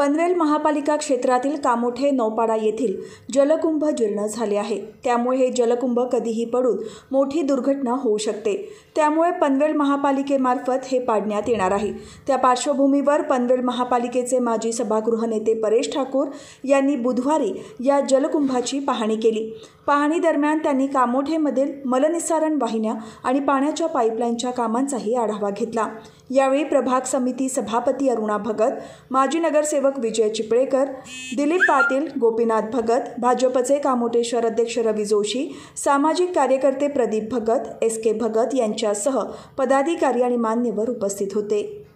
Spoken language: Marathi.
पनवेल महापालिका क्षेत्रातील कामोठे नौपाडा येथील जलकुंभ जीर्ण झाले आहे त्यामुळे हे जलकुंभ कधीही पडून मोठी दुर्घटना होऊ शकते त्यामुळे पनवेल महापालिकेमार्फत हे पाडण्यात येणार आहे त्या पार्श्वभूमीवर पनवेल महापालिकेचे माजी सभागृह नेते परेश ठाकूर यांनी बुधवारी या जलकुंभाची पाहणी केली पाहणी दरम्यान त्यांनी कामोठेमधील मलनिस्सारण वाहिन्या आणि पाण्याच्या पाईपलाईनच्या कामांचाही आढावा घेतला यावेळी प्रभाग समिती सभापती अरुणा भगत माजी नगरसेवक प्राध्यापक विजय चिपळेकर दिलीप पाटील गोपीनाथ भगत भाजपचे कामोटेश्वर अध्यक्ष रवी जोशी सामाजिक कार्यकर्ते प्रदीप भगत एस के भगत यांच्यासह पदाधिकारी आणि मान्यवर उपस्थित होते